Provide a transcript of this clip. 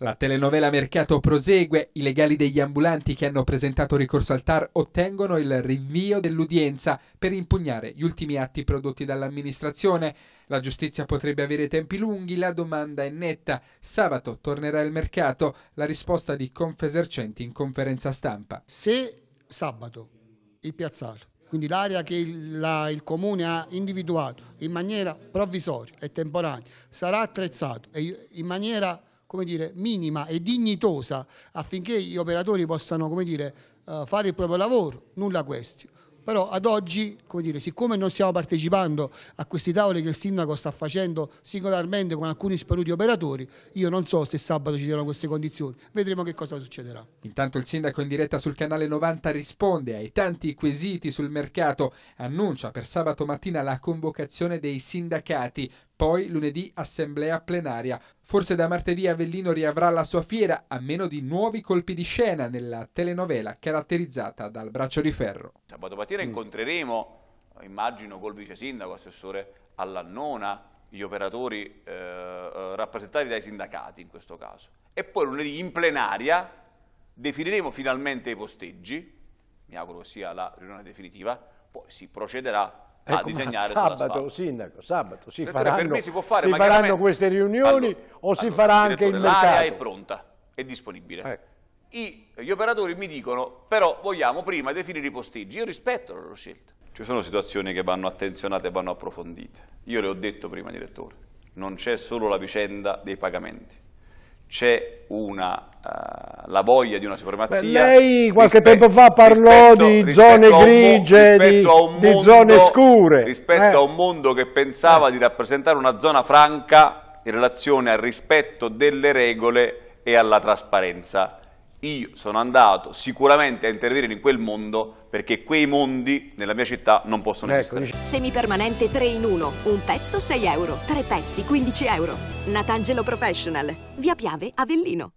La telenovela Mercato prosegue, i legali degli ambulanti che hanno presentato ricorso al TAR ottengono il rinvio dell'udienza per impugnare gli ultimi atti prodotti dall'amministrazione. La giustizia potrebbe avere tempi lunghi, la domanda è netta. Sabato tornerà il mercato, la risposta di Confesercenti in conferenza stampa. Se sabato il piazzale, quindi l'area che il, la, il comune ha individuato in maniera provvisoria e temporanea, sarà attrezzato e in maniera come dire, minima e dignitosa affinché gli operatori possano come dire, eh, fare il proprio lavoro, nulla questo. Però ad oggi, come dire, siccome non stiamo partecipando a questi tavoli che il sindaco sta facendo singolarmente con alcuni sparuti operatori, io non so se sabato ci saranno queste condizioni, vedremo che cosa succederà. Intanto il sindaco in diretta sul canale 90 risponde ai tanti quesiti sul mercato, annuncia per sabato mattina la convocazione dei sindacati poi lunedì assemblea plenaria. Forse da martedì Avellino riavrà la sua fiera a meno di nuovi colpi di scena nella telenovela caratterizzata dal braccio di ferro. Sabato mattina mm. incontreremo, immagino, col vice sindaco, assessore all'Annona, gli operatori eh, eh, rappresentati dai sindacati in questo caso. E poi lunedì in plenaria definiremo finalmente i posteggi, mi auguro sia la riunione definitiva, poi si procederà a ecco, disegnare sabato, Sindaco, sabato si Perché faranno, si si faranno queste riunioni allora, o si farà anche il mercato? L'area è pronta, è disponibile. Eh. I, gli operatori mi dicono, però vogliamo prima definire i posteggi. Io rispetto la loro scelta. Ci sono situazioni che vanno attenzionate e vanno approfondite. Io le ho detto prima, direttore, non c'è solo la vicenda dei pagamenti. C'è una... Uh, la voglia di una supremazia. Beh, lei qualche rispetto, tempo fa parlò rispetto, di zone grigie, di, mondo, di, zone scure. Rispetto eh. a un mondo che pensava eh. di rappresentare una zona franca in relazione al rispetto delle regole e alla trasparenza. Io sono andato sicuramente a intervenire in quel mondo perché quei mondi nella mia città non possono ecco. esistere. Semipermanente 3 in 1, un pezzo 6 euro, tre pezzi 15 euro. Natangelo Professional, via Piave, Avellino.